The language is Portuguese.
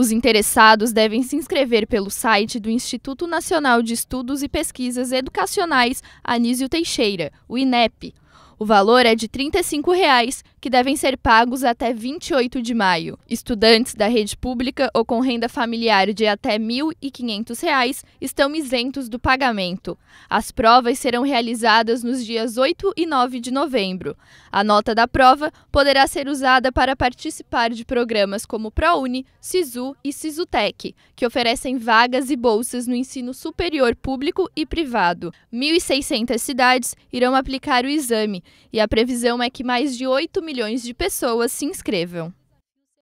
Os interessados devem se inscrever pelo site do Instituto Nacional de Estudos e Pesquisas Educacionais Anísio Teixeira, o INEP. O valor é de R$ 35, reais, que devem ser pagos até 28 de maio. Estudantes da rede pública ou com renda familiar de até R$ 1.500 estão isentos do pagamento. As provas serão realizadas nos dias 8 e 9 de novembro. A nota da prova poderá ser usada para participar de programas como ProUni, Cisu e Cisutec, que oferecem vagas e bolsas no ensino superior público e privado. 1.600 cidades irão aplicar o exame enorme e a previsão é que mais de 8 milhões de pessoas se inscrevam.